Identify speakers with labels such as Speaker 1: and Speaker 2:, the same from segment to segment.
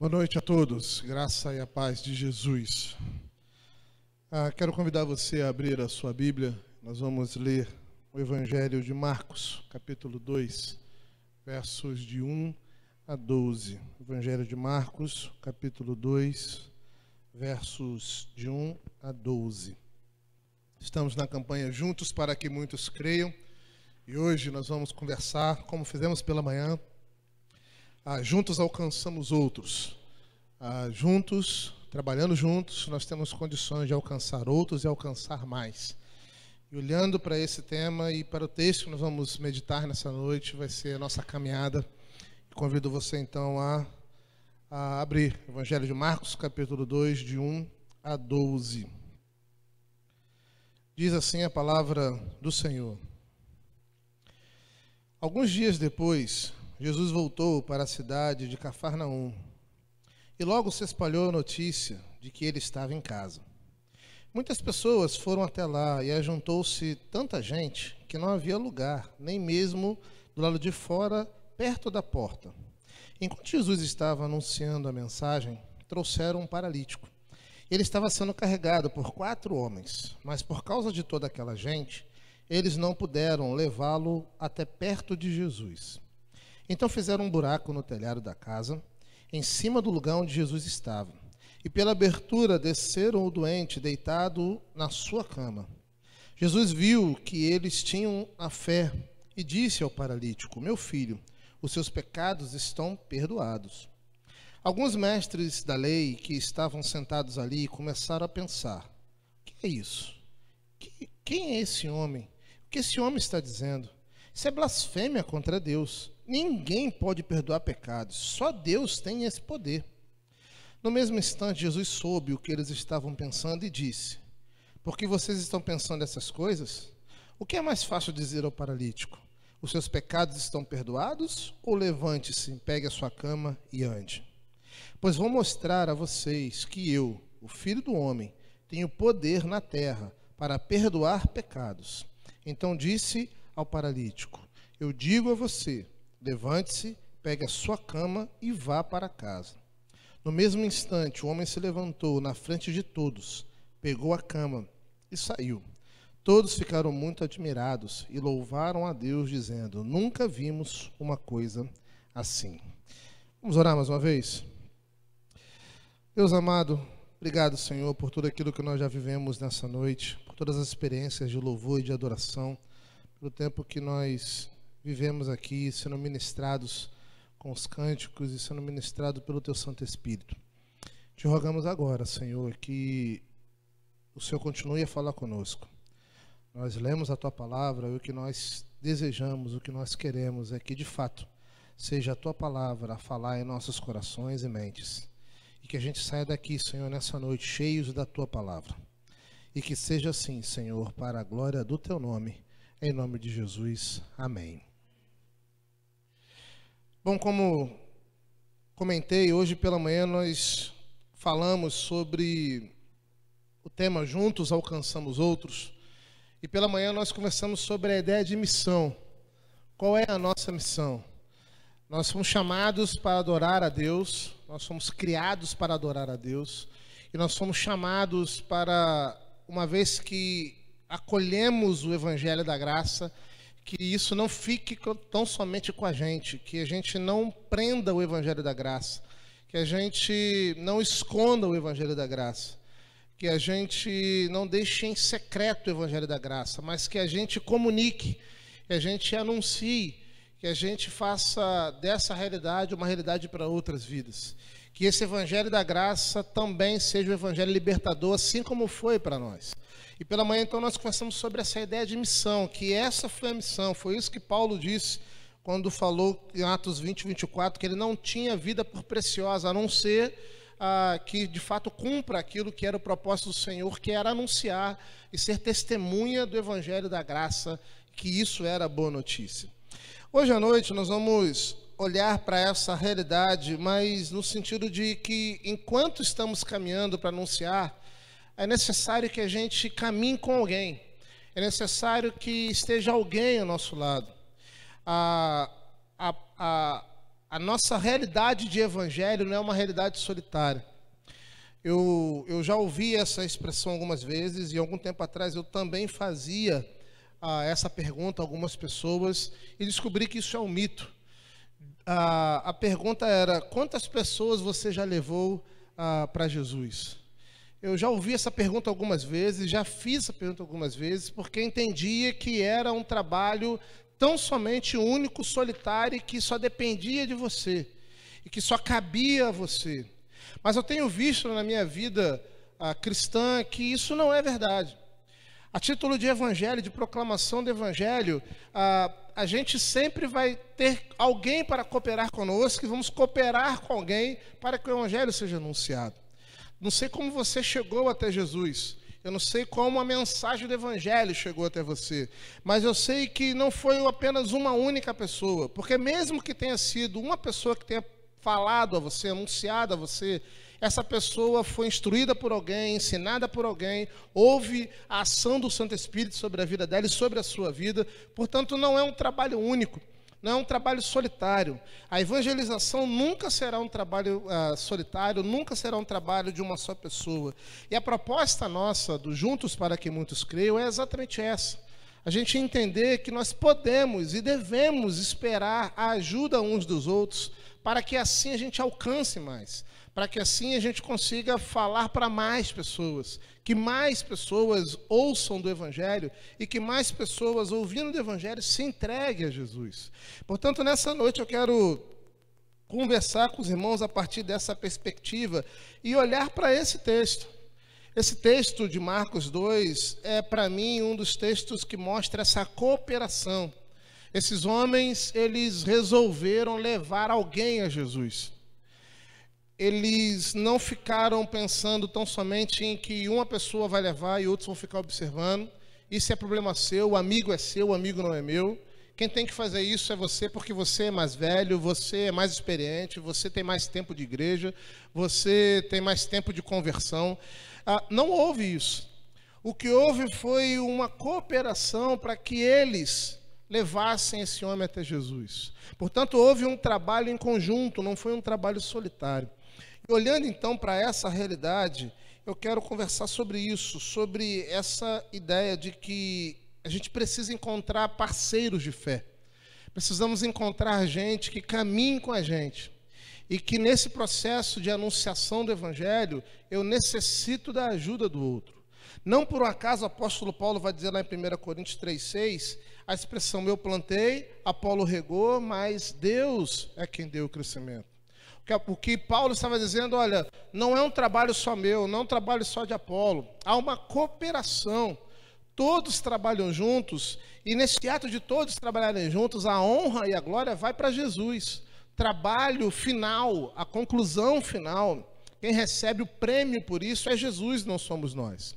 Speaker 1: Boa noite a todos, graça e a paz de Jesus. Ah, quero convidar você a abrir a sua Bíblia, nós vamos ler o Evangelho de Marcos, capítulo 2, versos de 1 a 12. Evangelho de Marcos, capítulo 2, versos de 1 a 12. Estamos na campanha Juntos para que Muitos Creiam e hoje nós vamos conversar, como fizemos pela manhã, ah, juntos alcançamos outros. Ah, juntos, trabalhando juntos, nós temos condições de alcançar outros e alcançar mais. E olhando para esse tema e para o texto que nós vamos meditar nessa noite, vai ser a nossa caminhada. Convido você então a, a abrir Evangelho de Marcos, capítulo 2, de 1 a 12. Diz assim a palavra do Senhor. Alguns dias depois, Jesus voltou para a cidade de Cafarnaum e logo se espalhou a notícia de que ele estava em casa. Muitas pessoas foram até lá e ajuntou-se tanta gente que não havia lugar, nem mesmo do lado de fora, perto da porta. Enquanto Jesus estava anunciando a mensagem, trouxeram um paralítico. Ele estava sendo carregado por quatro homens, mas por causa de toda aquela gente, eles não puderam levá-lo até perto de Jesus. Então fizeram um buraco no telhado da casa, em cima do lugar onde Jesus estava. E pela abertura desceram o doente deitado na sua cama. Jesus viu que eles tinham a fé e disse ao paralítico: Meu filho, os seus pecados estão perdoados. Alguns mestres da lei que estavam sentados ali começaram a pensar: O que é isso? quem é esse homem? O que esse homem está dizendo? Isso é blasfêmia contra Deus. Ninguém pode perdoar pecados, só Deus tem esse poder. No mesmo instante, Jesus soube o que eles estavam pensando e disse: Porque vocês estão pensando essas coisas? O que é mais fácil dizer ao paralítico? Os seus pecados estão perdoados? Ou levante-se, pegue a sua cama e ande? Pois vou mostrar a vocês que eu, o Filho do Homem, tenho poder na terra para perdoar pecados. Então disse ao paralítico: Eu digo a você Levante-se, pegue a sua cama e vá para casa. No mesmo instante, o homem se levantou na frente de todos, pegou a cama e saiu. Todos ficaram muito admirados e louvaram a Deus, dizendo: Nunca vimos uma coisa assim. Vamos orar mais uma vez? Deus amado, obrigado, Senhor, por tudo aquilo que nós já vivemos nessa noite, por todas as experiências de louvor e de adoração, pelo tempo que nós vivemos aqui sendo ministrados com os cânticos e sendo ministrado pelo Teu Santo Espírito. Te rogamos agora, Senhor, que o Senhor continue a falar conosco. Nós lemos a Tua palavra e o que nós desejamos, o que nós queremos é que, de fato, seja a Tua palavra a falar em nossos corações e mentes. E que a gente saia daqui, Senhor, nessa noite, cheios da Tua palavra. E que seja assim, Senhor, para a glória do Teu nome. Em nome de Jesus. Amém. Bom, como comentei, hoje pela manhã nós falamos sobre o tema Juntos Alcançamos Outros. E pela manhã nós conversamos sobre a ideia de missão. Qual é a nossa missão? Nós fomos chamados para adorar a Deus, nós fomos criados para adorar a Deus, e nós fomos chamados para, uma vez que acolhemos o Evangelho da Graça, que isso não fique tão somente com a gente, que a gente não prenda o Evangelho da Graça, que a gente não esconda o Evangelho da Graça, que a gente não deixe em secreto o Evangelho da Graça, mas que a gente comunique, que a gente anuncie, que a gente faça dessa realidade uma realidade para outras vidas. Que esse evangelho da graça também seja o um evangelho libertador, assim como foi para nós. E pela manhã, então, nós conversamos sobre essa ideia de missão, que essa foi a missão, foi isso que Paulo disse quando falou em Atos 20, 24, que ele não tinha vida por preciosa, a não ser ah, que de fato cumpra aquilo que era o propósito do Senhor, que era anunciar e ser testemunha do Evangelho da Graça, que isso era boa notícia. Hoje à noite nós vamos olhar para essa realidade, mas no sentido de que enquanto estamos caminhando para anunciar, é necessário que a gente caminhe com alguém. É necessário que esteja alguém ao nosso lado. A, a, a, a nossa realidade de evangelho não é uma realidade solitária. Eu, eu já ouvi essa expressão algumas vezes e algum tempo atrás eu também fazia ah, essa pergunta a algumas pessoas e descobri que isso é um mito a, a pergunta era: quantas pessoas você já levou ah, para Jesus? Eu já ouvi essa pergunta algumas vezes, já fiz essa pergunta algumas vezes, porque entendia que era um trabalho tão somente único, solitário, que só dependia de você e que só cabia a você. Mas eu tenho visto na minha vida ah, cristã que isso não é verdade. A título de evangelho, de proclamação do evangelho, a, a gente sempre vai ter alguém para cooperar conosco e vamos cooperar com alguém para que o evangelho seja anunciado. Não sei como você chegou até Jesus. Eu não sei como a mensagem do Evangelho chegou até você, mas eu sei que não foi apenas uma única pessoa, porque mesmo que tenha sido uma pessoa que tenha falado a você, anunciado a você, essa pessoa foi instruída por alguém, ensinada por alguém, houve a ação do Santo Espírito sobre a vida dela e sobre a sua vida. Portanto, não é um trabalho único, não é um trabalho solitário. A evangelização nunca será um trabalho uh, solitário, nunca será um trabalho de uma só pessoa. E a proposta nossa do Juntos para que Muitos Creiam é exatamente essa a gente entender que nós podemos e devemos esperar a ajuda uns dos outros, para que assim a gente alcance mais para que assim a gente consiga falar para mais pessoas, que mais pessoas ouçam do Evangelho e que mais pessoas, ouvindo do Evangelho, se entreguem a Jesus. Portanto, nessa noite eu quero conversar com os irmãos a partir dessa perspectiva e olhar para esse texto. Esse texto de Marcos 2 é, para mim, um dos textos que mostra essa cooperação. Esses homens, eles resolveram levar alguém a Jesus eles não ficaram pensando tão somente em que uma pessoa vai levar e outros vão ficar observando. Isso é problema seu, o amigo é seu, o amigo não é meu. Quem tem que fazer isso é você, porque você é mais velho, você é mais experiente, você tem mais tempo de igreja, você tem mais tempo de conversão. Ah, não houve isso. O que houve foi uma cooperação para que eles levassem esse homem até Jesus. Portanto, houve um trabalho em conjunto, não foi um trabalho solitário olhando então para essa realidade, eu quero conversar sobre isso, sobre essa ideia de que a gente precisa encontrar parceiros de fé. Precisamos encontrar gente que caminhe com a gente. E que nesse processo de anunciação do Evangelho, eu necessito da ajuda do outro. Não por um acaso o apóstolo Paulo vai dizer lá em 1 Coríntios 3,6 a expressão eu plantei, Apolo regou, mas Deus é quem deu o crescimento. Porque Paulo estava dizendo: olha, não é um trabalho só meu, não é um trabalho só de Apolo, há uma cooperação. Todos trabalham juntos, e nesse ato de todos trabalharem juntos, a honra e a glória vai para Jesus. Trabalho final, a conclusão final, quem recebe o prêmio por isso é Jesus, não somos nós.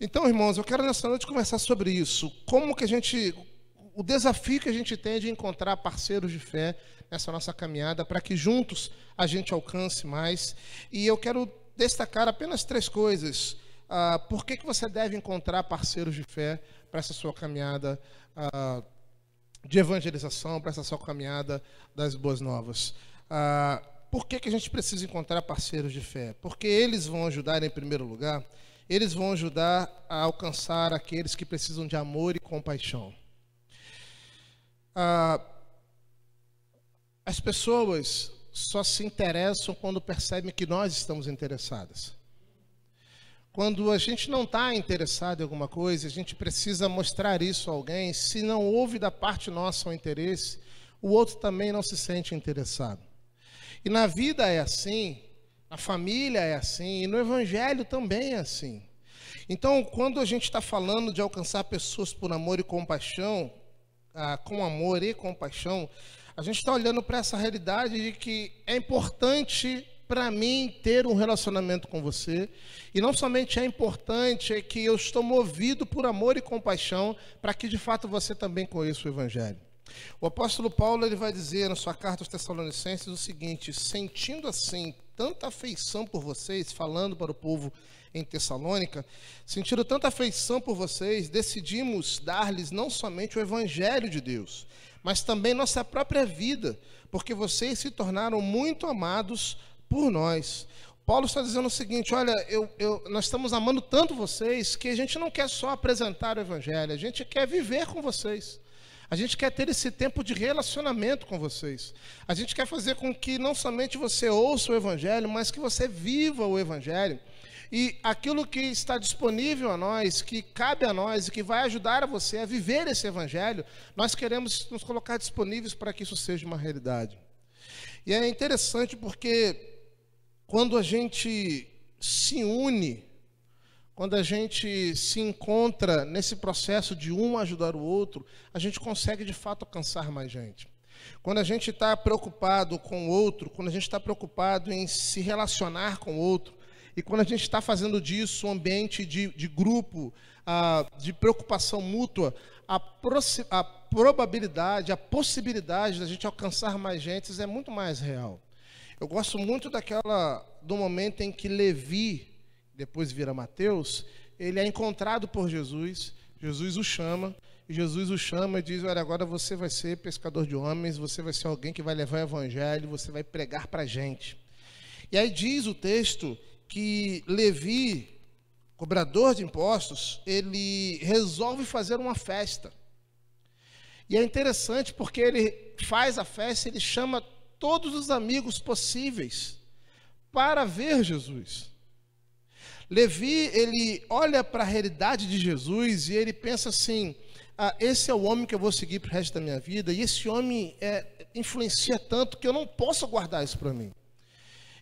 Speaker 1: Então, irmãos, eu quero nessa noite conversar sobre isso. Como que a gente, o desafio que a gente tem é de encontrar parceiros de fé nessa nossa caminhada para que juntos a gente alcance mais. E eu quero destacar apenas três coisas. Ah, por que, que você deve encontrar parceiros de fé para essa sua caminhada ah, de evangelização, para essa sua caminhada das boas novas? Ah, por que, que a gente precisa encontrar parceiros de fé? Porque eles vão ajudar, em primeiro lugar, eles vão ajudar a alcançar aqueles que precisam de amor e compaixão. Ah, as pessoas só se interessam quando percebem que nós estamos interessadas. Quando a gente não está interessado em alguma coisa, a gente precisa mostrar isso a alguém. Se não houve da parte nossa um interesse, o outro também não se sente interessado. E na vida é assim, na família é assim, e no Evangelho também é assim. Então, quando a gente está falando de alcançar pessoas por amor e compaixão, ah, com amor e compaixão, a gente está olhando para essa realidade de que é importante para mim ter um relacionamento com você. E não somente é importante, é que eu estou movido por amor e compaixão para que de fato você também conheça o Evangelho. O apóstolo Paulo ele vai dizer na sua carta aos Tessalonicenses o seguinte: sentindo assim tanta afeição por vocês, falando para o povo em Tessalônica, sentindo tanta afeição por vocês, decidimos dar-lhes não somente o Evangelho de Deus, mas também nossa própria vida, porque vocês se tornaram muito amados por nós. Paulo está dizendo o seguinte: olha, eu, eu, nós estamos amando tanto vocês que a gente não quer só apresentar o Evangelho, a gente quer viver com vocês. A gente quer ter esse tempo de relacionamento com vocês. A gente quer fazer com que não somente você ouça o Evangelho, mas que você viva o Evangelho. E aquilo que está disponível a nós, que cabe a nós e que vai ajudar a você a viver esse evangelho, nós queremos nos colocar disponíveis para que isso seja uma realidade. E é interessante porque quando a gente se une, quando a gente se encontra nesse processo de um ajudar o outro, a gente consegue de fato alcançar mais gente. Quando a gente está preocupado com o outro, quando a gente está preocupado em se relacionar com o outro, e quando a gente está fazendo disso um ambiente de, de grupo, ah, de preocupação mútua, a, a probabilidade, a possibilidade da gente alcançar mais gentes é muito mais real. Eu gosto muito daquela do momento em que Levi, depois vira Mateus, ele é encontrado por Jesus, Jesus o chama, e Jesus o chama e diz: Olha, agora você vai ser pescador de homens, você vai ser alguém que vai levar o evangelho, você vai pregar para a gente. E aí diz o texto que Levi, cobrador de impostos, ele resolve fazer uma festa. E é interessante porque ele faz a festa, ele chama todos os amigos possíveis para ver Jesus. Levi, ele olha para a realidade de Jesus e ele pensa assim: ah, esse é o homem que eu vou seguir para o resto da minha vida, e esse homem é, influencia tanto que eu não posso guardar isso para mim.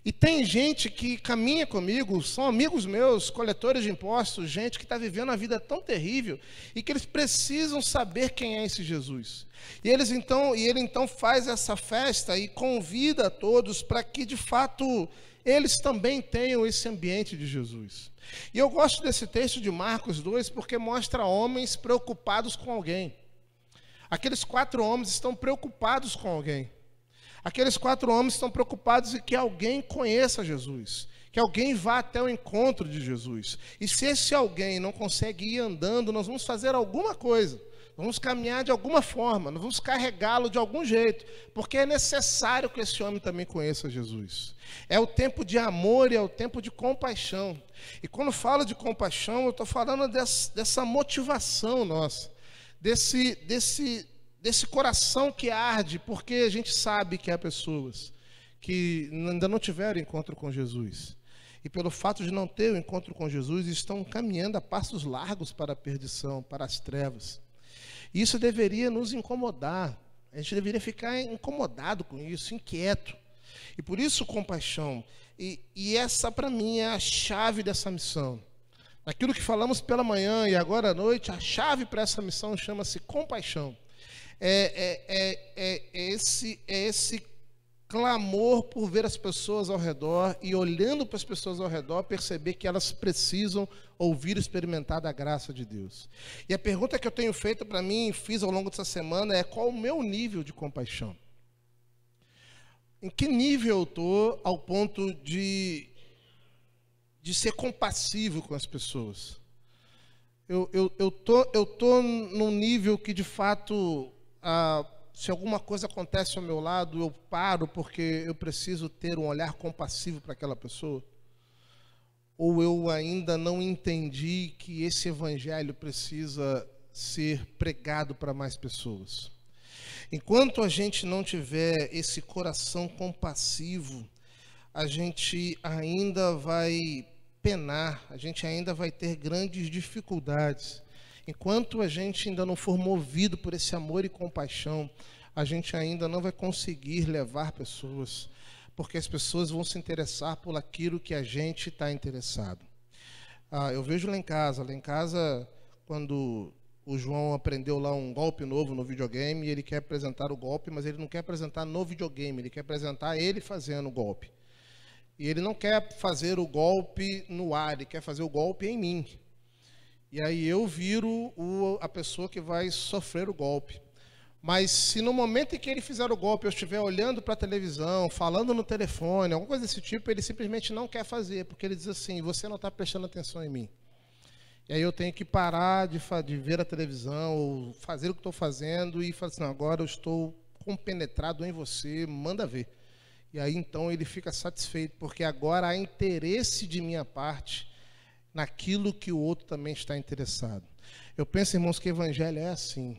Speaker 1: E tem gente que caminha comigo, são amigos meus, coletores de impostos, gente que está vivendo uma vida tão terrível e que eles precisam saber quem é esse Jesus. E eles então, e ele então faz essa festa e convida a todos para que de fato eles também tenham esse ambiente de Jesus. E eu gosto desse texto de Marcos 2 porque mostra homens preocupados com alguém. Aqueles quatro homens estão preocupados com alguém. Aqueles quatro homens estão preocupados em que alguém conheça Jesus, que alguém vá até o encontro de Jesus. E se esse alguém não consegue ir andando, nós vamos fazer alguma coisa. Vamos caminhar de alguma forma, nós vamos carregá-lo de algum jeito, porque é necessário que esse homem também conheça Jesus. É o tempo de amor e é o tempo de compaixão. E quando falo de compaixão, eu estou falando dessa, dessa motivação nossa, desse, desse, desse coração que arde, porque a gente sabe que há pessoas que ainda não tiveram encontro com Jesus. E pelo fato de não ter o encontro com Jesus, estão caminhando a passos largos para a perdição, para as trevas. Isso deveria nos incomodar. A gente deveria ficar incomodado com isso, inquieto. E por isso, compaixão. E, e essa, para mim, é a chave dessa missão. Aquilo que falamos pela manhã e agora à noite, a chave para essa missão chama-se compaixão é, é, é, é, esse, é esse clamor por ver as pessoas ao redor e olhando para as pessoas ao redor, perceber que elas precisam ouvir e experimentar da graça de Deus. E a pergunta que eu tenho feito para mim, fiz ao longo dessa semana, é qual o meu nível de compaixão? Em que nível eu estou ao ponto de, de ser compassivo com as pessoas? Eu estou eu, eu tô, eu tô num nível que de fato ah, se alguma coisa acontece ao meu lado, eu paro porque eu preciso ter um olhar compassivo para aquela pessoa? Ou eu ainda não entendi que esse evangelho precisa ser pregado para mais pessoas? Enquanto a gente não tiver esse coração compassivo, a gente ainda vai penar, a gente ainda vai ter grandes dificuldades Enquanto a gente ainda não for movido por esse amor e compaixão, a gente ainda não vai conseguir levar pessoas, porque as pessoas vão se interessar por aquilo que a gente está interessado. Ah, eu vejo lá em casa, lá em casa, quando o João aprendeu lá um golpe novo no videogame e ele quer apresentar o golpe, mas ele não quer apresentar no videogame, ele quer apresentar ele fazendo o golpe. E ele não quer fazer o golpe no ar, ele quer fazer o golpe em mim. E aí eu viro o, a pessoa que vai sofrer o golpe. Mas se no momento em que ele fizer o golpe eu estiver olhando para a televisão, falando no telefone, alguma coisa desse tipo, ele simplesmente não quer fazer, porque ele diz assim: você não está prestando atenção em mim. E aí eu tenho que parar de, de ver a televisão, ou fazer o que estou fazendo e falar assim: não, agora eu estou compenetrado em você, manda ver. E aí então ele fica satisfeito, porque agora há interesse de minha parte naquilo que o outro também está interessado. Eu penso, irmãos, que o evangelho é assim.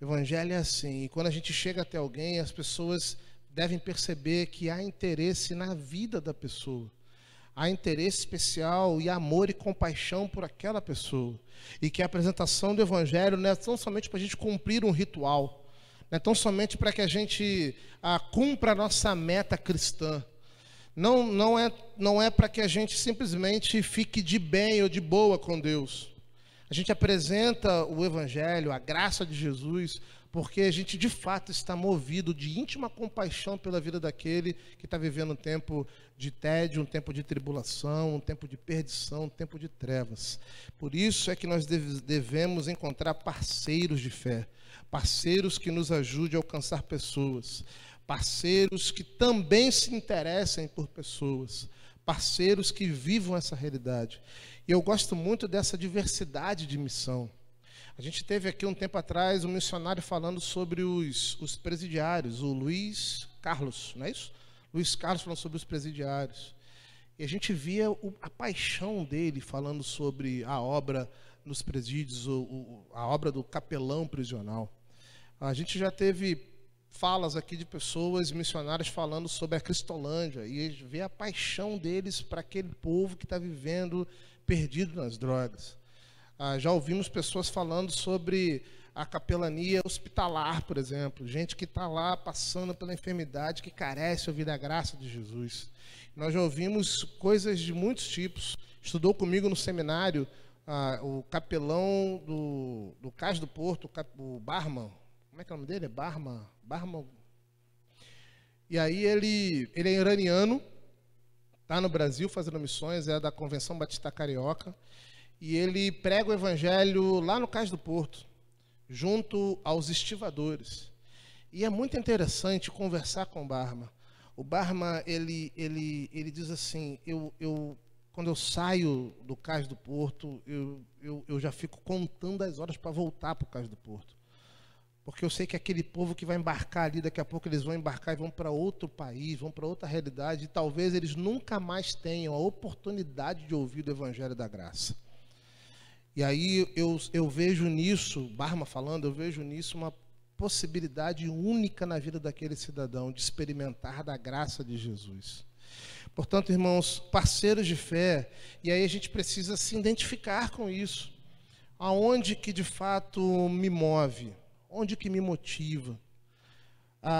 Speaker 1: O evangelho é assim. E quando a gente chega até alguém, as pessoas devem perceber que há interesse na vida da pessoa. Há interesse especial e amor e compaixão por aquela pessoa. E que a apresentação do evangelho não é tão somente para a gente cumprir um ritual, não é tão somente para que a gente ah, cumpra a nossa meta cristã não, não é, não é para que a gente simplesmente fique de bem ou de boa com Deus. A gente apresenta o Evangelho, a graça de Jesus, porque a gente de fato está movido de íntima compaixão pela vida daquele que está vivendo um tempo de tédio, um tempo de tribulação, um tempo de perdição, um tempo de trevas. Por isso é que nós devemos encontrar parceiros de fé, parceiros que nos ajudem a alcançar pessoas parceiros que também se interessem por pessoas, parceiros que vivam essa realidade. E eu gosto muito dessa diversidade de missão. A gente teve aqui um tempo atrás um missionário falando sobre os, os presidiários, o Luiz Carlos, não é isso? Luiz Carlos falando sobre os presidiários. E a gente via o, a paixão dele falando sobre a obra nos presídios, o, o, a obra do capelão prisional. A gente já teve falas aqui de pessoas missionárias falando sobre a Cristolândia e ver a paixão deles para aquele povo que está vivendo perdido nas drogas. Ah, já ouvimos pessoas falando sobre a capelania hospitalar, por exemplo, gente que está lá passando pela enfermidade, que carece ouvir da graça de Jesus. Nós já ouvimos coisas de muitos tipos. Estudou comigo no seminário ah, o capelão do, do Cais do Porto, o, cap, o barman, como é que é o nome dele? É Barma. Barma. E aí ele, ele é iraniano, está no Brasil fazendo missões, é da Convenção Batista Carioca. E ele prega o evangelho lá no Cais do Porto, junto aos estivadores. E é muito interessante conversar com o Barma. O Barma, ele, ele, ele diz assim, eu, eu, quando eu saio do Cais do Porto, eu, eu, eu já fico contando as horas para voltar para o Cais do Porto. Porque eu sei que aquele povo que vai embarcar ali, daqui a pouco eles vão embarcar e vão para outro país, vão para outra realidade, e talvez eles nunca mais tenham a oportunidade de ouvir o Evangelho da Graça. E aí eu, eu vejo nisso, Barma falando, eu vejo nisso uma possibilidade única na vida daquele cidadão de experimentar da graça de Jesus. Portanto, irmãos, parceiros de fé, e aí a gente precisa se identificar com isso. Aonde que de fato me move? Onde que me motiva?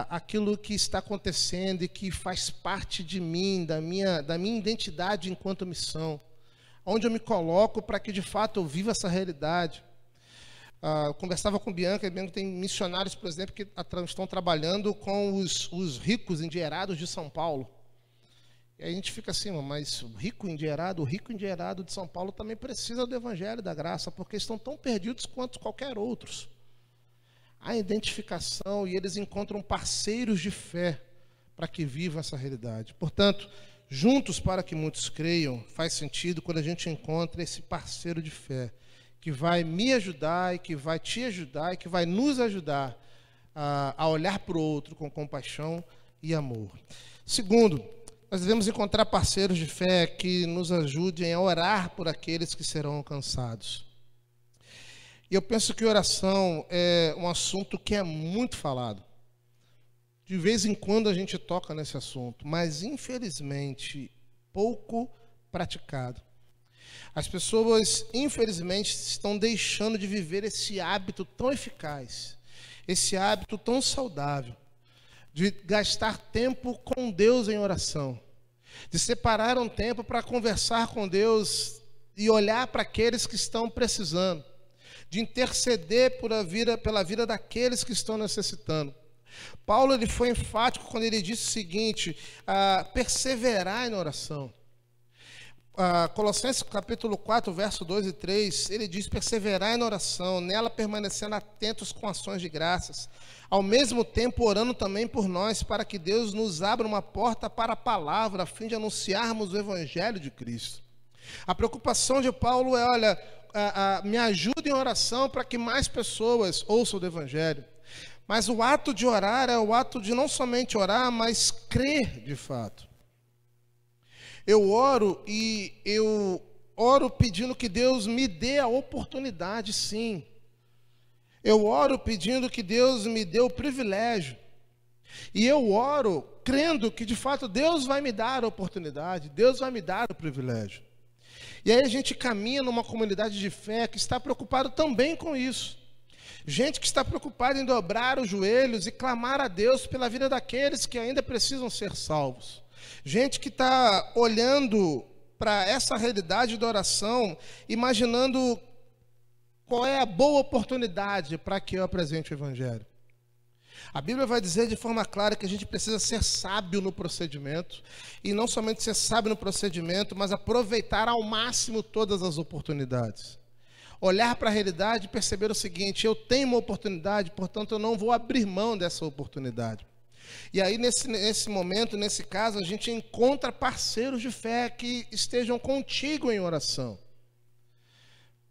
Speaker 1: aquilo que está acontecendo e que faz parte de mim, da minha, da minha identidade enquanto missão. Onde eu me coloco para que de fato eu viva essa realidade. Ah, eu conversava com Bianca, e Bianca tem missionários, por exemplo, que estão trabalhando com os, os ricos endierados de São Paulo. E a gente fica assim, mas o rico endierado, o rico endinheirado de São Paulo também precisa do evangelho da graça, porque estão tão perdidos quanto qualquer outros a identificação e eles encontram parceiros de fé para que vivam essa realidade. Portanto, juntos para que muitos creiam, faz sentido quando a gente encontra esse parceiro de fé que vai me ajudar e que vai te ajudar e que vai nos ajudar a, a olhar para o outro com compaixão e amor. Segundo, nós devemos encontrar parceiros de fé que nos ajudem a orar por aqueles que serão alcançados. E eu penso que oração é um assunto que é muito falado. De vez em quando a gente toca nesse assunto, mas infelizmente pouco praticado. As pessoas, infelizmente, estão deixando de viver esse hábito tão eficaz, esse hábito tão saudável, de gastar tempo com Deus em oração, de separar um tempo para conversar com Deus e olhar para aqueles que estão precisando de interceder por vida, pela vida daqueles que estão necessitando. Paulo ele foi enfático quando ele disse o seguinte: ah, perseverar na oração. Ah, Colossenses capítulo 4, verso 2 e 3, ele diz: perseverar na oração, nela permanecendo atentos com ações de graças, ao mesmo tempo orando também por nós, para que Deus nos abra uma porta para a palavra, a fim de anunciarmos o evangelho de Cristo. A preocupação de Paulo é: olha, me ajuda em oração para que mais pessoas ouçam do Evangelho. Mas o ato de orar é o ato de não somente orar, mas crer de fato. Eu oro e eu oro pedindo que Deus me dê a oportunidade, sim. Eu oro pedindo que Deus me dê o privilégio. E eu oro crendo que de fato Deus vai me dar a oportunidade, Deus vai me dar o privilégio. E aí a gente caminha numa comunidade de fé que está preocupado também com isso. Gente que está preocupada em dobrar os joelhos e clamar a Deus pela vida daqueles que ainda precisam ser salvos. Gente que está olhando para essa realidade da oração, imaginando qual é a boa oportunidade para que eu apresente o Evangelho. A Bíblia vai dizer de forma clara que a gente precisa ser sábio no procedimento, e não somente ser sábio no procedimento, mas aproveitar ao máximo todas as oportunidades. Olhar para a realidade e perceber o seguinte: eu tenho uma oportunidade, portanto eu não vou abrir mão dessa oportunidade. E aí, nesse, nesse momento, nesse caso, a gente encontra parceiros de fé que estejam contigo em oração.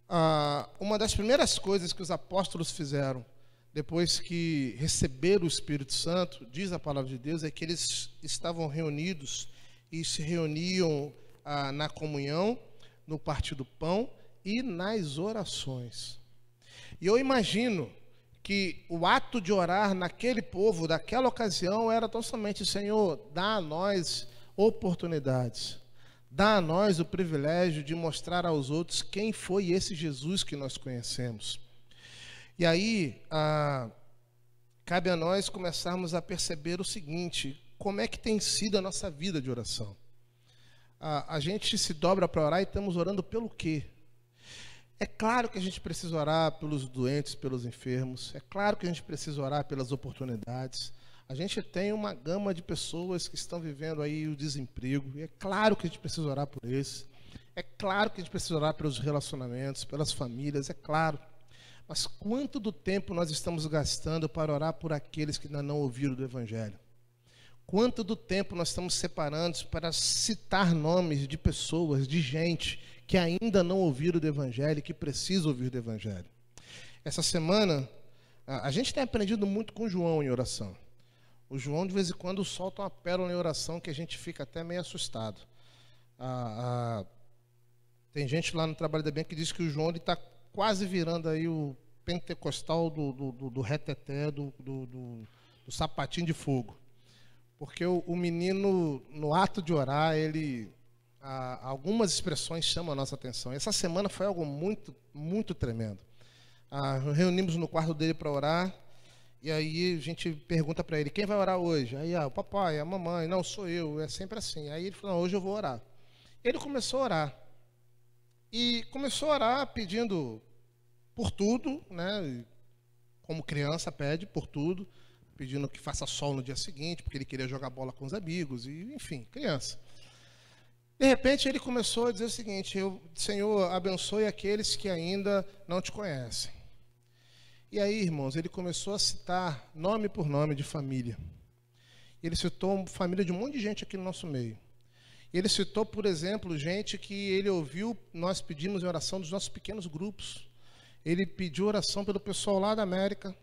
Speaker 1: Ah, uma das primeiras coisas que os apóstolos fizeram depois que receberam o Espírito Santo, diz a palavra de Deus, é que eles estavam reunidos e se reuniam ah, na comunhão, no partir do pão e nas orações. E eu imagino que o ato de orar naquele povo, daquela ocasião, era tão somente: Senhor, dá a nós oportunidades, dá a nós o privilégio de mostrar aos outros quem foi esse Jesus que nós conhecemos. E aí, a, cabe a nós começarmos a perceber o seguinte: como é que tem sido a nossa vida de oração? A, a gente se dobra para orar e estamos orando pelo quê? É claro que a gente precisa orar pelos doentes, pelos enfermos, é claro que a gente precisa orar pelas oportunidades. A gente tem uma gama de pessoas que estão vivendo aí o desemprego, e é claro que a gente precisa orar por eles. É claro que a gente precisa orar pelos relacionamentos, pelas famílias, é claro. Mas quanto do tempo nós estamos gastando para orar por aqueles que ainda não ouviram do Evangelho? Quanto do tempo nós estamos separando para citar nomes de pessoas, de gente que ainda não ouviram do Evangelho, e que precisa ouvir do Evangelho? Essa semana, a gente tem aprendido muito com João em oração. O João, de vez em quando, solta uma pérola em oração que a gente fica até meio assustado. tem gente lá no trabalho da Bem que diz que o João está quase virando aí o pentecostal do, do, do, do reteté, do, do, do, do sapatinho de fogo. Porque o, o, menino, no ato de orar, ele. A, algumas expressões chamam a nossa atenção. Essa semana foi algo muito, muito tremendo. Ah, reunimos no quarto dele para orar. E aí a gente pergunta para ele: quem vai orar hoje? Aí, ah, o papai, a mamãe, não, sou eu. É sempre assim. Aí ele falou: não, hoje eu vou orar. Ele começou a orar. E começou a orar pedindo por tudo, né? Como criança pede por tudo, pedindo que faça sol no dia seguinte, porque ele queria jogar bola com os amigos, e enfim, criança. De repente ele começou a dizer o seguinte: eu, Senhor, abençoe aqueles que ainda não te conhecem. E aí, irmãos, ele começou a citar nome por nome de família. Ele citou família de um monte de gente aqui no nosso meio. Ele citou, por exemplo, gente que ele ouviu, nós pedimos oração dos nossos pequenos grupos. Ele pediu oração pelo pessoal lá da América.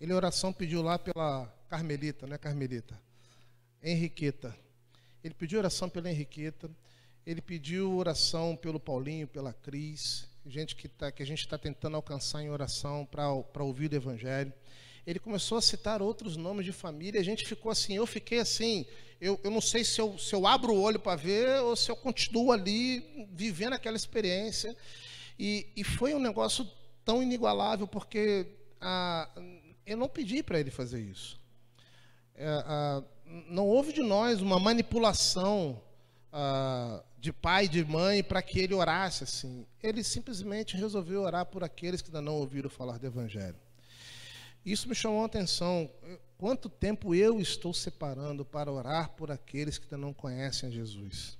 Speaker 1: Ele oração pediu lá pela Carmelita, né, Carmelita? Henriqueta. Ele pediu oração pela Henriqueta. Ele pediu oração pelo Paulinho, pela Cris, gente que, tá, que a gente está tentando alcançar em oração para ouvir o Evangelho ele começou a citar outros nomes de família, a gente ficou assim, eu fiquei assim, eu, eu não sei se eu, se eu abro o olho para ver ou se eu continuo ali vivendo aquela experiência. E, e foi um negócio tão inigualável, porque eu não pedi para ele fazer isso. É, não houve de nós uma manipulação de pai e de mãe para que ele orasse assim. Ele simplesmente resolveu orar por aqueles que ainda não ouviram falar do Evangelho. Isso me chamou a atenção. Quanto tempo eu estou separando para orar por aqueles que ainda não conhecem a Jesus?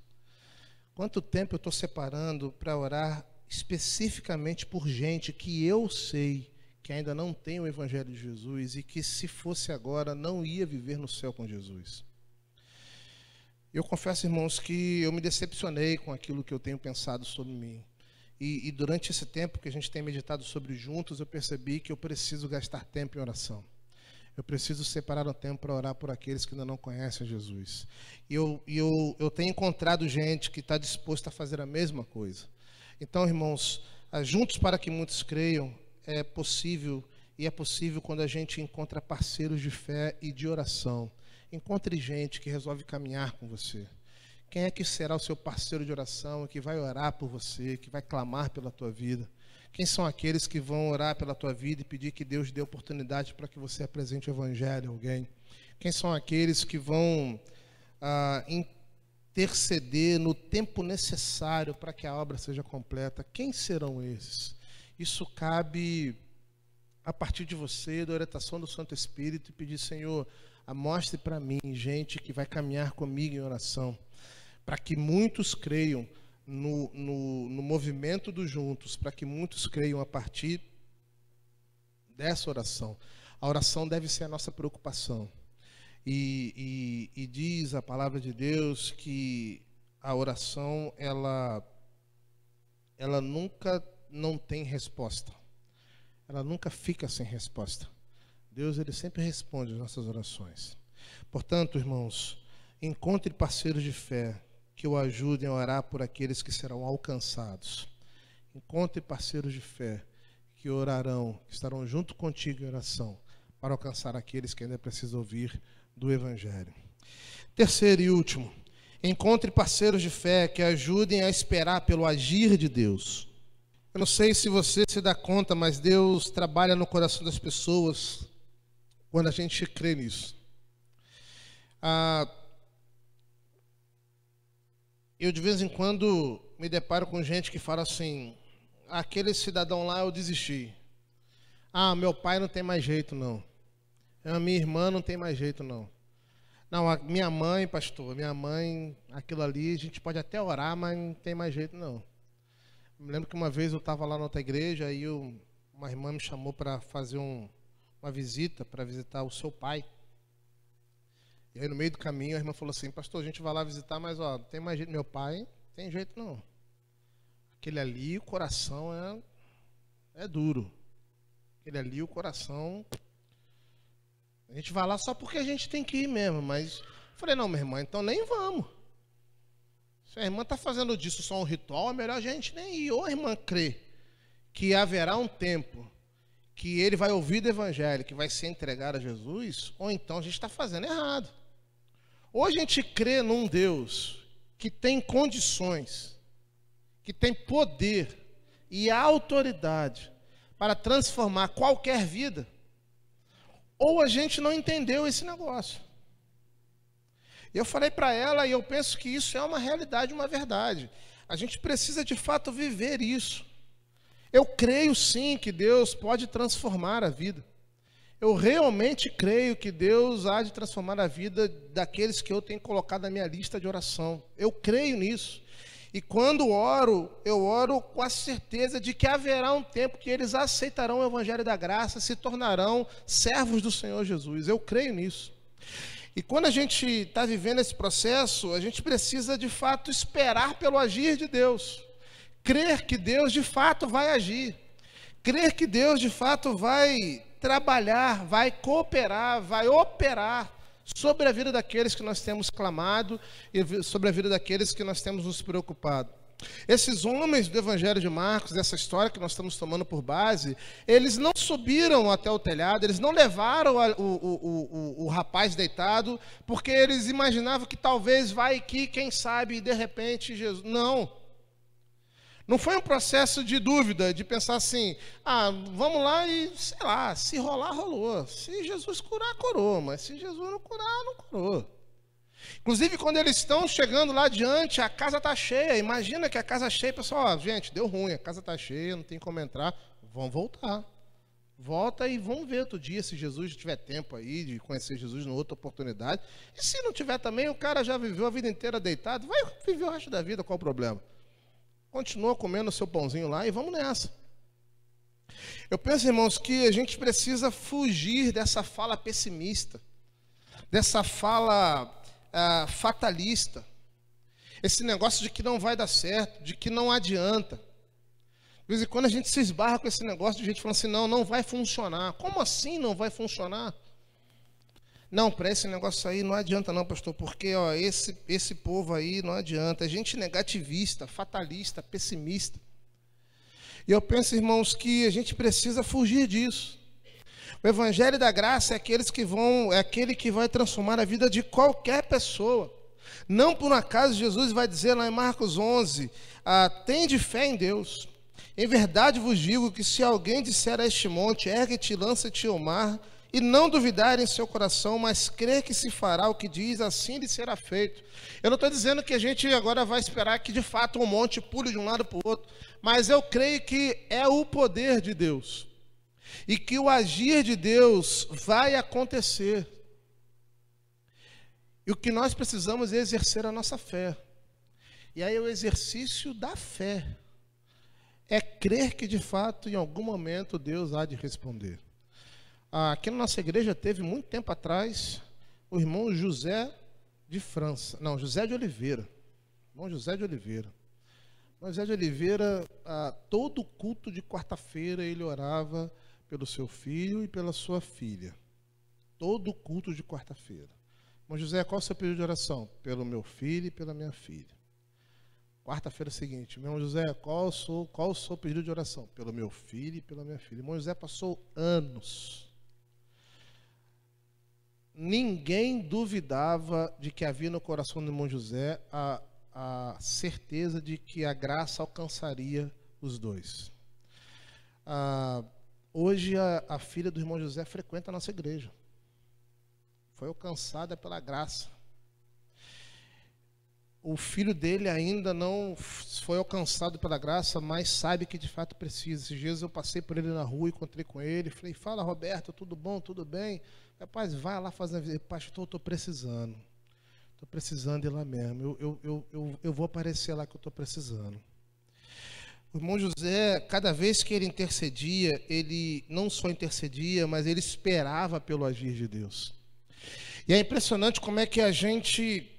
Speaker 1: Quanto tempo eu estou separando para orar especificamente por gente que eu sei que ainda não tem o Evangelho de Jesus e que, se fosse agora, não ia viver no céu com Jesus? Eu confesso, irmãos, que eu me decepcionei com aquilo que eu tenho pensado sobre mim. E, e, durante esse tempo que a gente tem meditado sobre juntos, eu percebi que eu preciso gastar tempo em oração. Eu preciso separar um tempo para orar por aqueles que ainda não conhecem Jesus. E eu, eu, eu tenho encontrado gente que está disposta a fazer a mesma coisa. Então, irmãos, juntos para que muitos creiam, é possível e é possível quando a gente encontra parceiros de fé e de oração. Encontre gente que resolve caminhar com você. Quem é que será o seu parceiro de oração, que vai orar por você, que vai clamar pela tua vida? Quem são aqueles que vão orar pela tua vida e pedir que Deus dê oportunidade para que você apresente o Evangelho a alguém? Quem são aqueles que vão ah, interceder no tempo necessário para que a obra seja completa? Quem serão esses? Isso cabe a partir de você, da orientação do Santo Espírito, e pedir, Senhor, mostre para mim gente que vai caminhar comigo em oração para que muitos creiam no, no, no movimento dos juntos, para que muitos creiam a partir dessa oração. A oração deve ser a nossa preocupação. E, e, e, diz a palavra de Deus que a oração ela ela nunca não tem resposta ela nunca fica sem resposta Deus ele sempre responde as nossas orações portanto irmãos encontre parceiros de fé que o ajudem a orar por aqueles que serão alcançados. Encontre parceiros de fé que orarão, que estarão junto contigo em oração, para alcançar aqueles que ainda precisam ouvir do Evangelho. Terceiro e último, encontre parceiros de fé que ajudem a esperar pelo agir de Deus. Eu não sei se você se dá conta, mas Deus trabalha no coração das pessoas quando a gente crê nisso. Ah, eu de vez em quando me deparo com gente que fala assim: aquele cidadão lá eu desisti. Ah, meu pai não tem mais jeito não. A minha irmã não tem mais jeito não. Não, a minha mãe, pastor, minha mãe, aquilo ali, a gente pode até orar, mas não tem mais jeito não. Me lembro que uma vez eu estava lá na outra igreja aí uma irmã me chamou para fazer um, uma visita, para visitar o seu pai. E aí, no meio do caminho, a irmã falou assim: Pastor, a gente vai lá visitar, mas ó, tem mais jeito, meu pai, tem jeito não. Aquele ali, o coração é, é duro. Aquele ali, o coração. A gente vai lá só porque a gente tem que ir mesmo, mas. Falei, não, minha irmã, então nem vamos. Se a irmã está fazendo disso só um ritual, é melhor a gente nem ir. Ou a irmã crê que haverá um tempo que ele vai ouvir do evangelho, que vai ser entregar a Jesus, ou então a gente está fazendo errado. Ou a gente crê num Deus que tem condições, que tem poder e autoridade para transformar qualquer vida, ou a gente não entendeu esse negócio. Eu falei para ela e eu penso que isso é uma realidade, uma verdade. A gente precisa de fato viver isso. Eu creio sim que Deus pode transformar a vida eu realmente creio que Deus há de transformar a vida daqueles que eu tenho colocado na minha lista de oração. Eu creio nisso. E quando oro, eu oro com a certeza de que haverá um tempo que eles aceitarão o Evangelho da Graça, se tornarão servos do Senhor Jesus. Eu creio nisso. E quando a gente está vivendo esse processo, a gente precisa de fato esperar pelo agir de Deus, crer que Deus de fato vai agir, crer que Deus de fato vai trabalhar, vai cooperar, vai operar sobre a vida daqueles que nós temos clamado e sobre a vida daqueles que nós temos nos preocupado. Esses homens do Evangelho de Marcos, dessa história que nós estamos tomando por base, eles não subiram até o telhado, eles não levaram a, o, o, o, o, rapaz deitado, porque eles imaginavam que talvez vai que, quem sabe, de repente, Jesus. Não. Não foi um processo de dúvida, de pensar assim, ah, vamos lá e, sei lá, se rolar, rolou. Se Jesus curar, curou, mas se Jesus não curar, não curou. Inclusive, quando eles estão chegando lá diante, a casa está cheia. Imagina que a casa cheia, pessoal, gente, deu ruim, a casa está cheia, não tem como entrar, vão voltar. Volta e vão ver outro dia, se Jesus tiver tempo aí de conhecer Jesus em outra oportunidade. E se não tiver também, o cara já viveu a vida inteira deitado, vai viver o resto da vida, qual o problema? Continua comendo o seu pãozinho lá e vamos nessa. Eu penso, irmãos, que a gente precisa fugir dessa fala pessimista, dessa fala ah, fatalista, esse negócio de que não vai dar certo, de que não adianta. De vez em quando a gente se esbarra com esse negócio de gente falando assim: não, não vai funcionar. Como assim não vai funcionar? Não, para esse negócio aí não adianta não, pastor, porque ó, esse, esse povo aí não adianta. É gente negativista, fatalista, pessimista. E eu penso, irmãos, que a gente precisa fugir disso. O evangelho da graça é aqueles que vão, é aquele que vai transformar a vida de qualquer pessoa. Não por um acaso Jesus vai dizer lá em Marcos 11, ah, de fé em Deus. Em verdade vos digo que se alguém disser a este monte, ergue-te, lança-te ao mar, e não duvidar em seu coração, mas crer que se fará o que diz, assim lhe será feito. Eu não estou dizendo que a gente agora vai esperar que de fato um monte pule de um lado para o outro, mas eu creio que é o poder de Deus e que o agir de Deus vai acontecer. E o que nós precisamos é exercer a nossa fé. E aí o exercício da fé é crer que de fato em algum momento Deus há de responder. Aqui na nossa igreja teve muito tempo atrás o irmão José de França, não, José de Oliveira. Irmão José de Oliveira. Irmão José de Oliveira, a, todo culto de quarta-feira ele orava pelo seu filho e pela sua filha. Todo culto de quarta-feira. Irmão José, qual é o seu pedido de oração? Pelo meu filho e pela minha filha. Quarta-feira seguinte, irmão José, qual, qual o seu pedido de oração? Pelo meu filho e pela minha filha. Irmão José passou anos ninguém duvidava de que havia no coração do irmão José a, a certeza de que a graça alcançaria os dois. Ah, hoje a, a filha do irmão José frequenta a nossa igreja. Foi alcançada pela graça o filho dele ainda não foi alcançado pela graça, mas sabe que de fato precisa. Esses dias eu passei por ele na rua, encontrei com ele, falei: Fala, Roberto, tudo bom, tudo bem? Rapaz, vai lá fazer a visita. Pastor, estou precisando. Estou precisando ir lá mesmo. Eu, eu, eu, eu, eu vou aparecer lá que eu estou precisando. O irmão José, cada vez que ele intercedia, ele não só intercedia, mas ele esperava pelo agir de Deus. E é impressionante como é que a gente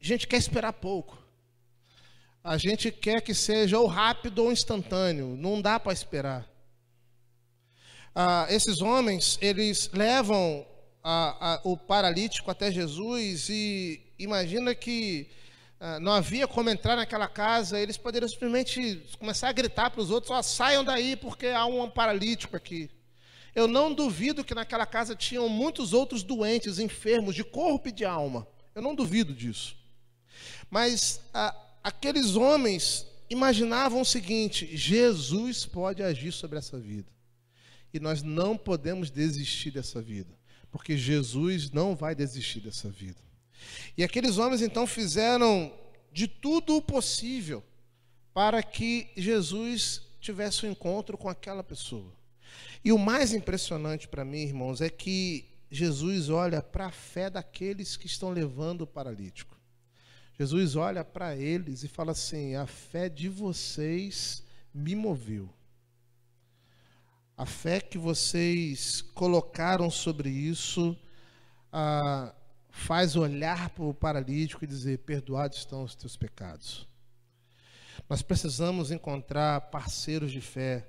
Speaker 1: a gente quer esperar pouco. A gente quer que seja ou rápido ou instantâneo. Não dá para esperar. Ah, esses homens, eles levam a, a, o paralítico até Jesus e imagina que ah, não havia como entrar naquela casa, eles poderiam simplesmente começar a gritar para os outros: oh, saiam daí porque há um paralítico aqui. Eu não duvido que naquela casa tinham muitos outros doentes, enfermos de corpo e de alma. Eu não duvido disso. Mas a, aqueles homens imaginavam o seguinte: Jesus pode agir sobre essa vida. E nós não podemos desistir dessa vida, porque Jesus não vai desistir dessa vida. E aqueles homens então fizeram de tudo o possível para que Jesus tivesse um encontro com aquela pessoa. E o mais impressionante para mim, irmãos, é que Jesus olha para a fé daqueles que estão levando o paralítico. Jesus olha para eles e fala assim: a fé de vocês me moveu. A fé que vocês colocaram sobre isso ah, faz olhar para o paralítico e dizer: perdoados estão os teus pecados. Nós precisamos encontrar parceiros de fé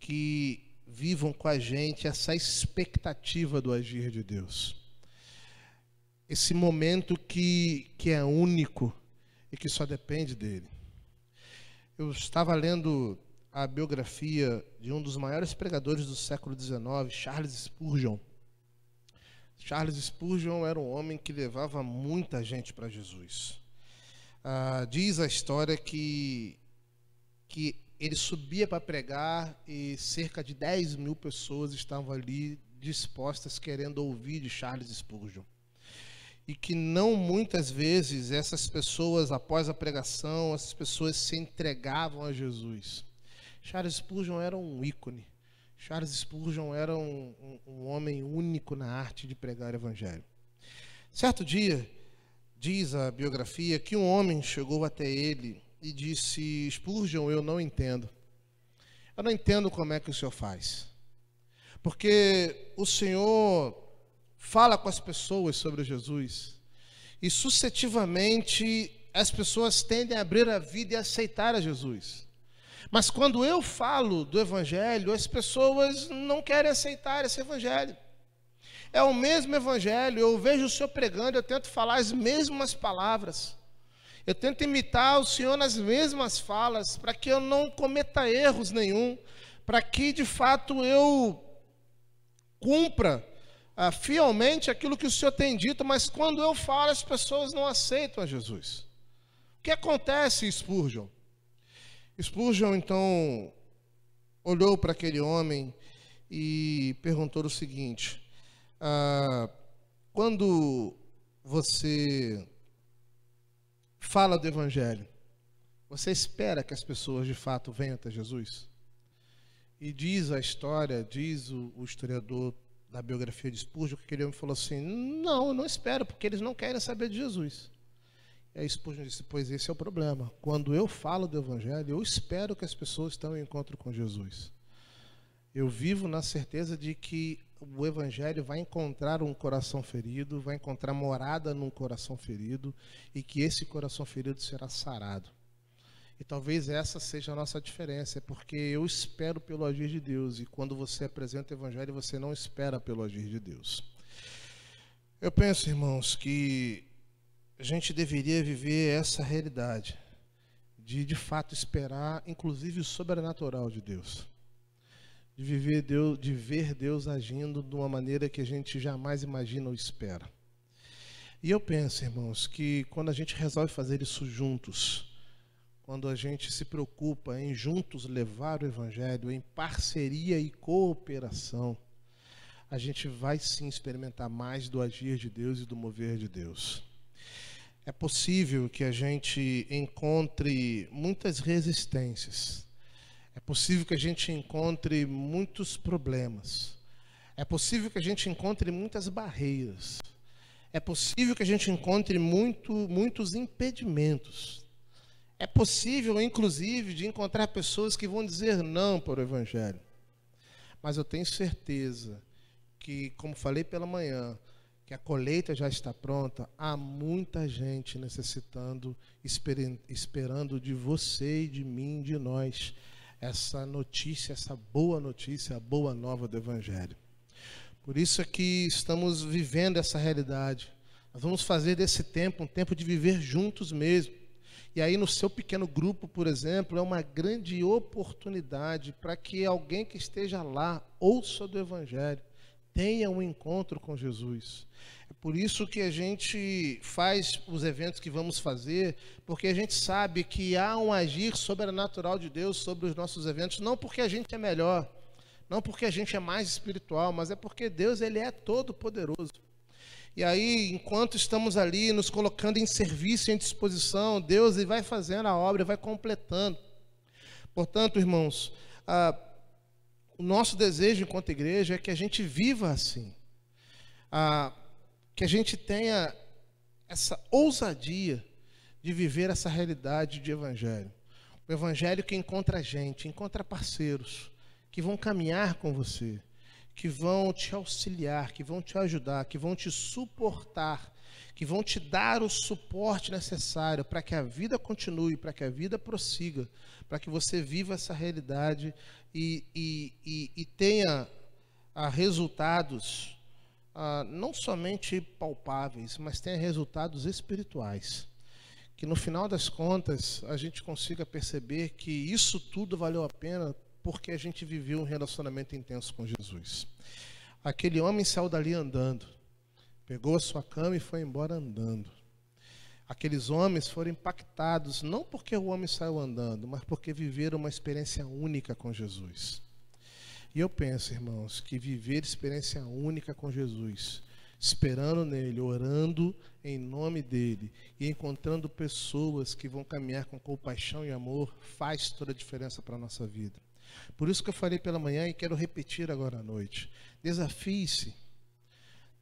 Speaker 1: que vivam com a gente essa expectativa do agir de Deus esse momento que, que é único e que só depende dele. Eu estava lendo a biografia de um dos maiores pregadores do século XIX, Charles Spurgeon. Charles Spurgeon era um homem que levava muita gente para Jesus. Ah, diz a história que, que ele subia para pregar e cerca de 10 mil pessoas estavam ali dispostas, querendo ouvir de Charles Spurgeon e que não muitas vezes essas pessoas, após a pregação, essas pessoas se entregavam a Jesus. Charles Spurgeon era um ícone. Charles Spurgeon era um, um, um homem único na arte de pregar o evangelho. Certo dia, diz a biografia, que um homem chegou até ele e disse: Spurgeon, eu não entendo. Eu não entendo como é que o senhor faz. Porque o senhor fala com as pessoas sobre Jesus. E sucessivamente as pessoas tendem a abrir a vida e aceitar a Jesus. Mas quando eu falo do Evangelho, as pessoas não querem aceitar esse Evangelho. É o mesmo Evangelho, eu vejo o Senhor pregando, eu tento falar as mesmas palavras. Eu tento imitar o Senhor nas mesmas falas, para que eu não cometa erros nenhum, para que de fato eu cumpra ah, fielmente aquilo que o Senhor tem dito, mas quando eu falo, as pessoas não aceitam a Jesus. O que acontece, Spurgeon? Spurgeon, então, olhou para aquele homem e perguntou o seguinte: ah, quando você fala do Evangelho, você espera que as pessoas de fato venham até Jesus? E diz a história, diz o, o historiador da biografia de Spurgeon que queria me falou assim: não, eu não espero, porque eles não querem saber de Jesus. E aí Spurgeon disse: pois esse é o problema. Quando eu falo do Evangelho, eu espero que as pessoas tenham um encontro com Jesus. Eu vivo na certeza de que o Evangelho vai encontrar um coração ferido, vai encontrar morada num coração ferido, e que esse coração ferido será sarado. E talvez essa seja a nossa diferença, é porque eu espero pelo agir de Deus, e quando você apresenta o Evangelho, você não espera pelo agir de Deus. Eu penso, irmãos, que a gente deveria viver essa realidade, de de fato esperar, inclusive, o sobrenatural de Deus. De, viver Deus, de ver Deus agindo de uma maneira que a gente jamais imagina ou espera. E eu penso, irmãos, que quando a gente resolve fazer isso juntos, quando a gente se preocupa em juntos levar o Evangelho, em parceria e cooperação, a gente vai sim experimentar mais do agir de Deus e do mover de Deus. É possível que a gente encontre muitas resistências, é possível que a gente encontre muitos problemas, é possível que a gente encontre muitas barreiras, é possível que a gente encontre muito, muitos impedimentos é possível, inclusive, de encontrar pessoas que vão dizer não para o Evangelho. Mas eu tenho certeza que, como falei pela manhã, que a colheita já está pronta, há muita gente necessitando, esperando de você e de mim, de nós, essa notícia, essa boa notícia, a boa nova do Evangelho. Por isso é que estamos vivendo essa realidade. Nós vamos fazer desse tempo um tempo de viver juntos mesmo e aí, no seu pequeno grupo, por exemplo, é uma grande oportunidade para que alguém que esteja lá ouça do Evangelho, tenha um encontro com Jesus. É por isso que a gente faz os eventos que vamos fazer, porque a gente sabe que há um agir sobrenatural de Deus sobre os nossos eventos, não porque a gente é melhor, não porque a gente é mais espiritual, mas é porque Deus ele é todo poderoso. E aí, enquanto estamos ali nos colocando em serviço e em disposição, Deus vai fazendo a obra, vai completando. Portanto, irmãos, a, o nosso desejo enquanto igreja é que a gente viva assim, a, que a gente tenha essa ousadia de viver essa realidade de evangelho. O evangelho que encontra gente, encontra parceiros que vão caminhar com você que vão te auxiliar, que vão te ajudar, que vão te suportar, que vão te dar o suporte necessário para que a vida continue, para que a vida prossiga, para que você viva essa realidade e, e, e, e tenha ah, resultados ah, não somente palpáveis, mas tenha resultados espirituais. Que no final das contas a gente consiga perceber que isso tudo valeu a pena porque a gente viveu um relacionamento intenso com Jesus. Aquele homem saiu dali andando, pegou a sua cama e foi embora andando. Aqueles homens foram impactados, não porque o homem saiu andando, mas porque viveram uma experiência única com Jesus. E eu penso, irmãos, que viver experiência única com Jesus, esperando nele, orando em nome dele e encontrando pessoas que vão caminhar com compaixão e amor, faz toda a diferença para a nossa vida. Por isso que eu falei pela manhã e quero repetir agora à noite. Desafie-se.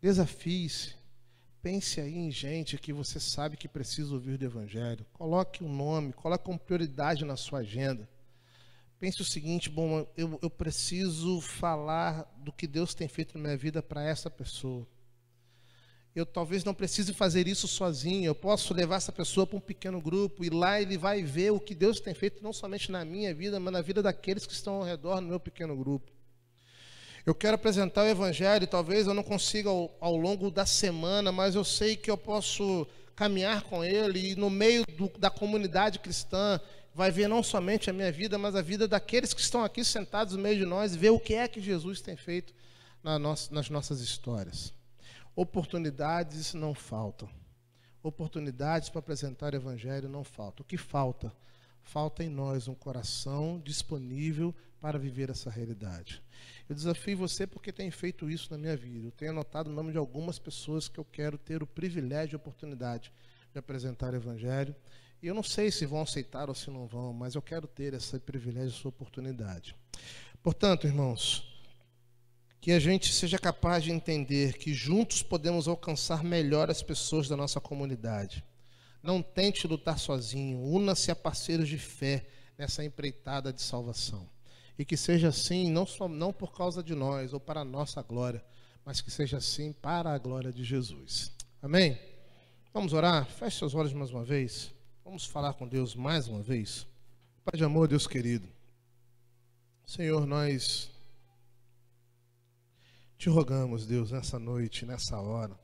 Speaker 1: Desafie-se. Pense aí em gente que você sabe que precisa ouvir do Evangelho. Coloque o um nome, coloque como prioridade na sua agenda. Pense o seguinte: bom, eu, eu preciso falar do que Deus tem feito na minha vida para essa pessoa eu talvez não precise fazer isso sozinho, eu posso levar essa pessoa para um pequeno grupo e lá ele vai ver o que Deus tem feito, não somente na minha vida, mas na vida daqueles que estão ao redor no meu pequeno grupo. Eu quero apresentar o Evangelho, talvez eu não consiga ao, ao longo da semana, mas eu sei que eu posso caminhar com ele e no meio do, da comunidade cristã vai ver não somente a minha vida, mas a vida daqueles que estão aqui sentados no meio de nós, e ver o que é que Jesus tem feito na nossa, nas nossas histórias. Oportunidades não faltam. Oportunidades para apresentar o evangelho não faltam. O que falta? Falta em nós um coração disponível para viver essa realidade. Eu desafio você porque tem feito isso na minha vida. Eu tenho anotado o nome de algumas pessoas que eu quero ter o privilégio e oportunidade de apresentar o evangelho. E eu não sei se vão aceitar ou se não vão, mas eu quero ter esse privilégio, essa oportunidade. Portanto, irmãos, que a gente seja capaz de entender que juntos podemos alcançar melhor as pessoas da nossa comunidade. Não tente lutar sozinho, una-se a parceiros de fé nessa empreitada de salvação. E que seja assim, não, só, não por causa de nós ou para a nossa glória, mas que seja assim para a glória de Jesus. Amém? Vamos orar? Feche seus olhos mais uma vez. Vamos falar com Deus mais uma vez. Pai de amor, Deus querido. Senhor, nós te rogamos, Deus, nessa noite, nessa hora,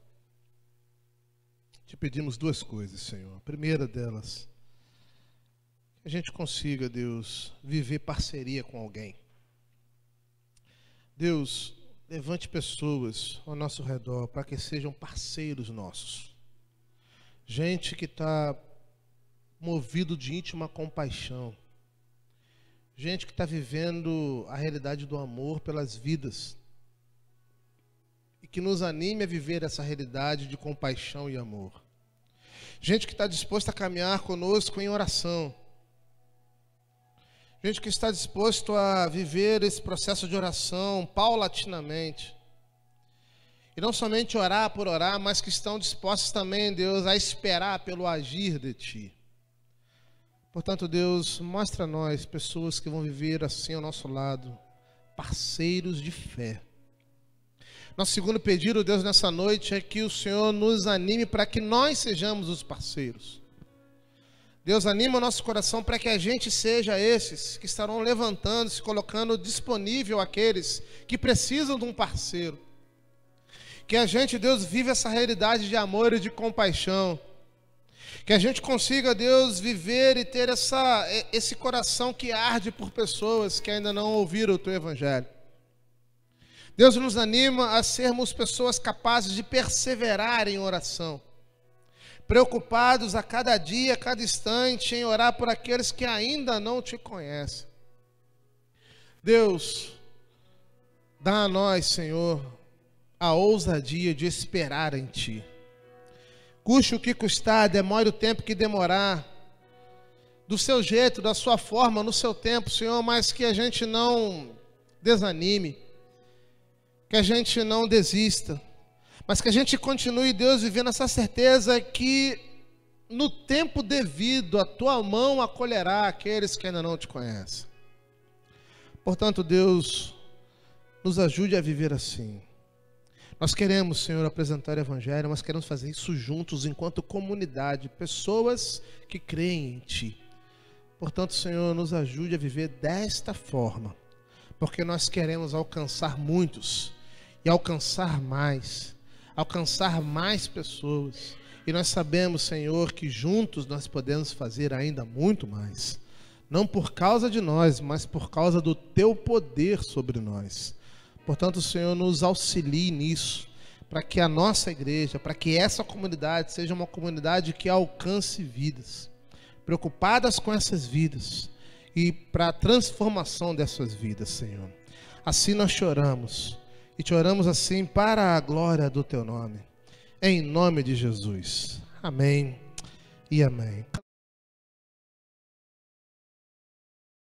Speaker 1: te pedimos duas coisas, Senhor. A primeira delas, que a gente consiga, Deus, viver parceria com alguém. Deus, levante pessoas ao nosso redor para que sejam parceiros nossos. Gente que está movido de íntima compaixão. Gente que está vivendo a realidade do amor pelas vidas que nos anime a viver essa realidade de compaixão e amor. Gente que está disposta a caminhar conosco em oração. Gente que está disposto a viver esse processo de oração paulatinamente. E não somente orar por orar, mas que estão dispostos também, Deus, a esperar pelo agir de Ti. Portanto, Deus, mostra a nós pessoas que vão viver assim ao nosso lado, parceiros de fé. Nosso segundo pedido, Deus, nessa noite é que o Senhor nos anime para que nós sejamos os parceiros. Deus anima o nosso coração para que a gente seja esses que estarão levantando, se colocando disponível àqueles que precisam de um parceiro. Que a gente, Deus, viva essa realidade de amor e de compaixão. Que a gente consiga, Deus, viver e ter essa, esse coração que arde por pessoas que ainda não ouviram o teu evangelho. Deus nos anima a sermos pessoas capazes de perseverar em oração, preocupados a cada dia, a cada instante, em orar por aqueles que ainda não te conhecem. Deus, dá a nós, Senhor, a ousadia de esperar em Ti. Custe o que custar, demore o tempo que demorar, do seu jeito, da sua forma, no seu tempo, Senhor, mas que a gente não desanime que a gente não desista, mas que a gente continue, Deus, vivendo essa certeza que no tempo devido a tua mão acolherá aqueles que ainda não te conhecem. Portanto, Deus, nos ajude a viver assim. Nós queremos, Senhor, apresentar o Evangelho, mas queremos fazer isso juntos, enquanto comunidade, pessoas que creem em Ti. Portanto, Senhor, nos ajude a viver desta forma, porque nós queremos alcançar muitos e alcançar mais, alcançar mais pessoas. E nós sabemos, Senhor, que juntos nós podemos fazer ainda muito mais. Não por causa de nós, mas por causa do teu poder sobre nós. Portanto, Senhor nos auxilie nisso, para que a nossa igreja, para que essa comunidade seja uma comunidade que alcance vidas, preocupadas com essas vidas e para a transformação dessas vidas, Senhor. Assim nós choramos e te oramos assim para a glória do teu nome. Em nome de Jesus. Amém e amém.